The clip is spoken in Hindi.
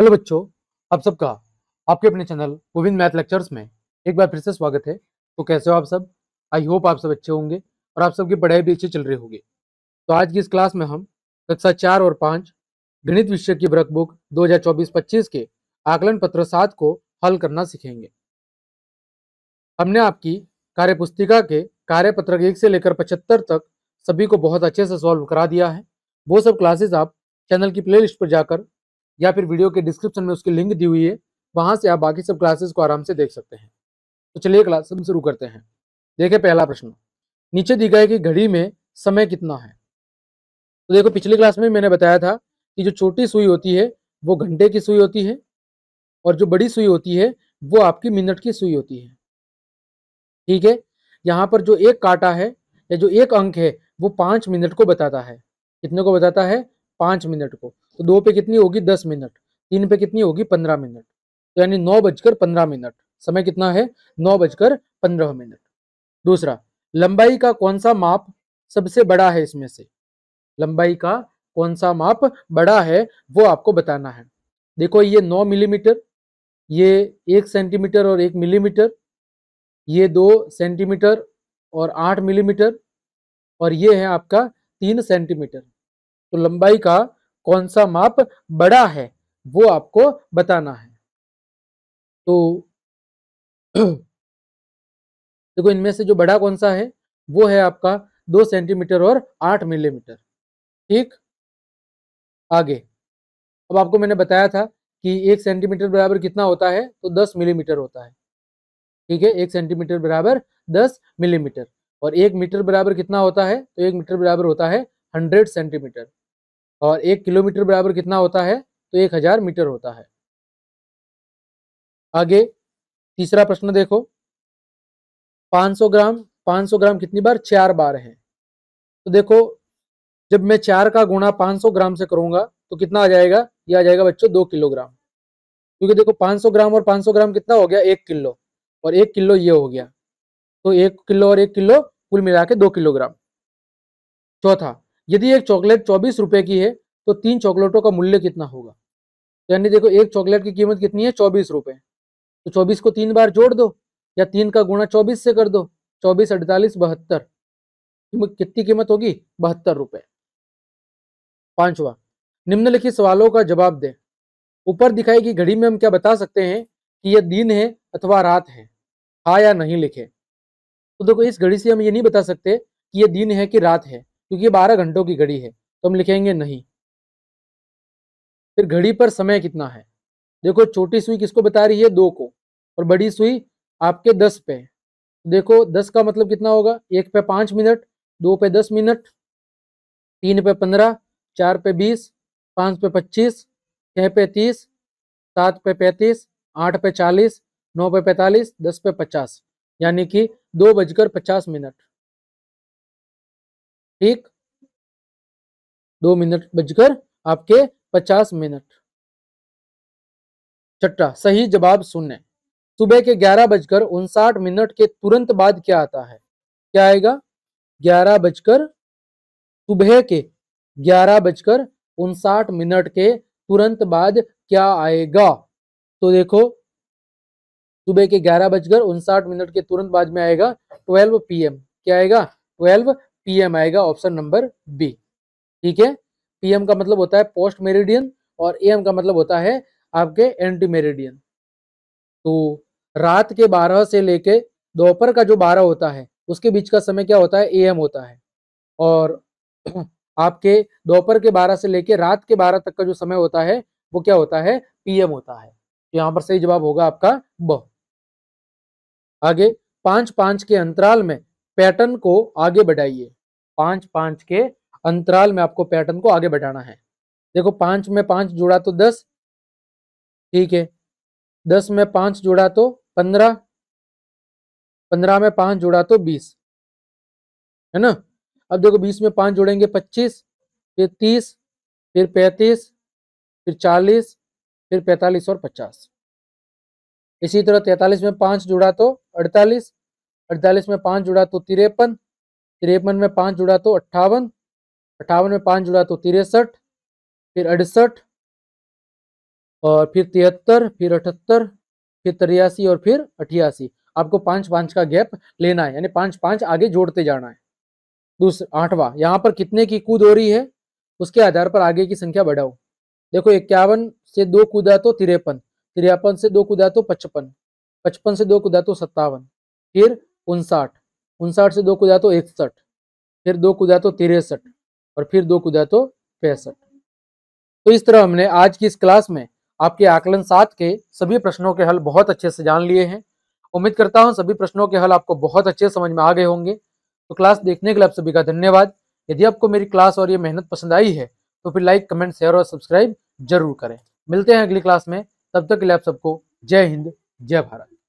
हेलो बच्चों आप सबका आपके अपने चैनल गोविंद मैथ लेक्चर्स में एक बार फिर से स्वागत है तो कैसे हो आप सब आई होप आप सब अच्छे होंगे और आप सबकी पढ़ाई भी अच्छी चल रही होगी तो आज की इस क्लास में हम कक्षा चार और पाँच गणित विषय की वर्क बुक 2024-25 के आकलन पत्र सात को हल करना सीखेंगे हमने आपकी कार्यपुस्तिका के कार्यपत्र एक से लेकर पचहत्तर तक सभी को बहुत अच्छे से सॉल्व करा दिया है वो सब क्लासेज आप चैनल की प्लेलिस्ट पर जाकर या फिर वीडियो के डिस्क्रिप्शन में उसकी लिंक दी हुई है वहां से आप बाकी सब क्लासेस को आराम से देख सकते हैं तो चलिए क्लास हम शुरू करते हैं देखे पहला प्रश्न नीचे दी गए कि घड़ी में समय कितना है तो देखो पिछली क्लास में मैंने बताया था कि जो छोटी सुई होती है वो घंटे की सुई होती है और जो बड़ी सुई होती है वो आपकी मिनट की सुई होती है ठीक है यहाँ पर जो एक काटा है या जो एक अंक है वो पाँच मिनट को बताता है कितने को बताता है पाँच मिनट को तो दो पे कितनी होगी दस मिनट तीन पे कितनी होगी पंद्रह मिनट तो यानी नौ बजकर पंद्रह मिनट समय कितना है नौ बजकर पंद्रह मिनट दूसरा लंबाई का कौन सा माप सबसे बड़ा है इसमें से लंबाई का कौन सा माप बड़ा है वो आपको बताना है देखो ये नौ मिलीमीटर ये एक सेंटीमीटर और एक मिलीमीटर ये दो सेंटीमीटर और आठ मिलीमीटर और ये है आपका तीन सेंटीमीटर तो लंबाई का कौन सा माप बड़ा है वो आपको बताना है तो देखो तो इनमें से जो बड़ा कौन सा है वो है आपका दो सेंटीमीटर और आठ मिलीमीटर ठीक आगे अब आपको मैंने बताया था कि एक सेंटीमीटर बराबर कितना होता है तो दस मिलीमीटर होता है ठीक है एक सेंटीमीटर बराबर दस मिलीमीटर और एक मीटर बराबर कितना होता है तो एक मीटर बराबर होता है हंड्रेड सेंटीमीटर और एक किलोमीटर बराबर कितना होता है तो एक हजार मीटर होता है आगे तीसरा प्रश्न देखो 500 ग्राम 500 ग्राम कितनी बार चार बार है तो देखो जब मैं चार का गुणा 500 ग्राम से करूंगा तो कितना आ जाएगा ये आ जाएगा बच्चों दो किलोग्राम क्योंकि देखो 500 ग्राम और 500 ग्राम कितना हो गया एक किलो और एक किलो ये हो गया तो एक किलो और एक किलो कुल मिला के दो किलोग्राम चौथा यदि एक चॉकलेट चौबीस रुपए की है तो तीन चॉकलेटों का मूल्य कितना होगा तो यानी देखो एक चॉकलेट की कीमत कितनी है चौबीस रुपए तो चौबीस को तीन बार जोड़ दो या तीन का गुणा चौबीस से कर दो चौबीस अड़तालीस बहत्तर कितनी कीमत होगी बहत्तर रुपए पांचवा निम्नलिखित सवालों का जवाब दें ऊपर दिखाई गई घड़ी में हम क्या बता सकते हैं कि यह दिन है अथवा रात है हाँ या नहीं लिखे तो देखो इस घड़ी से हम ये नहीं बता सकते कि यह दिन है कि रात है क्योंकि ये बारह घंटों की घड़ी है तो हम लिखेंगे नहीं फिर घड़ी पर समय कितना है देखो छोटी सुई किसको बता रही है दो को और बड़ी सुई आपके दस पे देखो दस का मतलब कितना होगा एक पे पांच मिनट दो पे दस मिनट तीन पे पंद्रह चार पे बीस पांच पे पच्चीस छह पे तीस सात पे पैंतीस आठ पे चालीस नौ पे पैंतालीस दस पे पचास यानी कि दो बजकर पचास मिनट ठीक दो मिनट बजकर आपके पचास मिनट छठा सही जवाब सुनने सुबह के ग्यारह बजकर उनसाठ मिनट के तुरंत बाद क्या आता है क्या आएगा ग्यारह बजकर सुबह के ग्यारह बजकर उनसाठ मिनट के तुरंत बाद क्या आएगा तो देखो सुबह के ग्यारह बजकर उनसाठ मिनट के तुरंत बाद में आएगा ट्वेल्व पीएम क्या आएगा ट्वेल्व पीएम आएगा ऑप्शन नंबर बी ठीक है पीएम का मतलब होता है पोस्ट मेरिडियन और एम का मतलब होता है आपके एंटी मेरिडियन तो रात के 12 से लेके दोपहर का जो 12 होता है उसके बीच का समय क्या होता है एम होता है और आपके दोपहर के 12 से लेके रात के 12 तक का जो समय होता है वो क्या होता है पीएम होता है तो यहां पर सही जवाब होगा आपका ब आगे पांच पांच के अंतराल में पैटर्न को आगे बढ़ाइए पांच पांच के अंतराल में आपको पैटर्न को आगे बढ़ाना है देखो पांच में पांच जोड़ा तो दस ठीक है दस में पांच जोड़ा तो पंद्रह पंद्रह में पांच जोड़ा तो बीस है ना अब देखो बीस में पांच जोड़ेंगे पच्चीस फिर तीस फिर पैंतीस फिर चालीस फिर पैंतालीस और पचास इसी तरह तैतालीस में पांच जोड़ा तो अड़तालीस अड़तालीस में पाँच जुड़ा तो तिरपन तिरपन में पांच जुड़ा तो अट्ठावन अट्ठावन में पाँच जुड़ा तो तिरसठ फिर अड़सठ और फिर तिहत्तर फिर अठहत्तर फिर तिरयासी और फिर अठियासी आपको पांच पांच का गैप लेना है यानी पाँच पाँच आगे जोड़ते जाना है दूसरा आठवां यहाँ पर कितने की कूद हो रही है उसके आधार पर आगे की संख्या बढ़ाओ देखो इक्यावन से दो कूदा तो तिरपन तिरपन से दो कूदा तो पचपन पचपन से दो कूदा तो सत्तावन फिर उनसाठ उनसाठ से दो जाए तो इकसठ फिर दो जाए तो तिरसठ और फिर दो जाए तो पैंसठ तो इस तरह हमने आज की इस क्लास में आपके आकलन सात के सभी प्रश्नों के हल बहुत अच्छे से जान लिए हैं उम्मीद करता हूँ सभी प्रश्नों के हल आपको बहुत अच्छे समझ में आ गए होंगे तो क्लास देखने के लिए आप सभी का धन्यवाद यदि आपको मेरी क्लास और ये मेहनत पसंद आई है तो फिर लाइक कमेंट शेयर और सब्सक्राइब जरूर करें मिलते हैं अगली क्लास में तब तक के लिए आप सबको जय हिंद जय भारत